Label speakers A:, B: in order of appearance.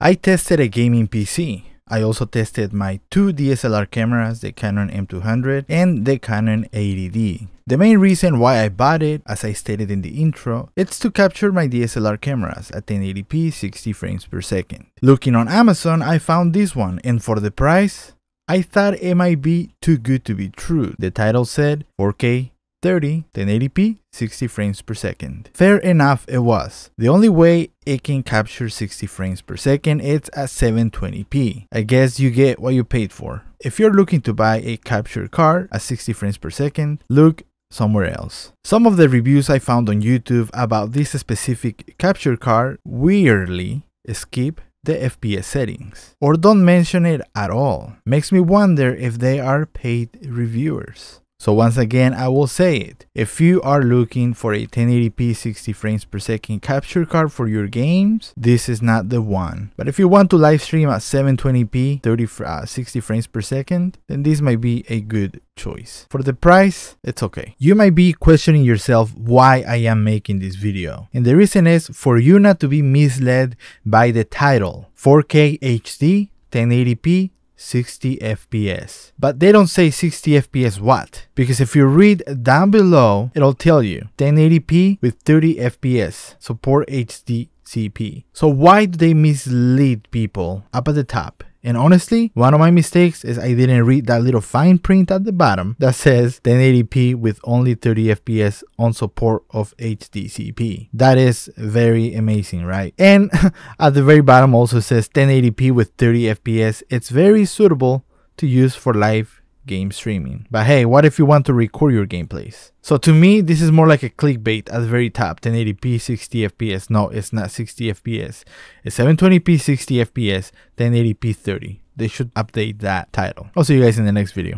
A: I tested a gaming PC. I also tested my two DSLR cameras, the Canon M200 and the Canon 80D. The main reason why I bought it, as I stated in the intro, it's to capture my DSLR cameras at 1080p 60 frames per second. Looking on Amazon, I found this one and for the price, I thought it might be too good to be true. The title said 4K 30, 1080p, 60 frames per second. Fair enough it was. The only way it can capture 60 frames per second is at 720p. I guess you get what you paid for. If you're looking to buy a captured card at 60 frames per second, look somewhere else. Some of the reviews I found on YouTube about this specific capture card weirdly skip the FPS settings or don't mention it at all. Makes me wonder if they are paid reviewers. So once again, I will say it. If you are looking for a 1080p 60 frames per second capture card for your games, this is not the one. But if you want to live stream at 720p 30, uh, 60 frames per second, then this might be a good choice. For the price, it's okay. You might be questioning yourself why I am making this video. And the reason is for you not to be misled by the title, 4K HD 1080p 60 FPS. But they don't say 60 FPS what, because if you read down below, it'll tell you 1080p with 30 FPS, support HDCP. So why do they mislead people up at the top? And honestly, one of my mistakes is I didn't read that little fine print at the bottom that says 1080p with only 30 FPS on support of HDCP. That is very amazing, right? And at the very bottom also says 1080p with 30 FPS. It's very suitable to use for live game streaming. But hey, what if you want to record your gameplays? So to me, this is more like a clickbait at the very top, 1080p, 60 FPS. No, it's not 60 FPS. It's 720p, 60 FPS, 1080p, 30. They should update that title. I'll see you guys in the next video.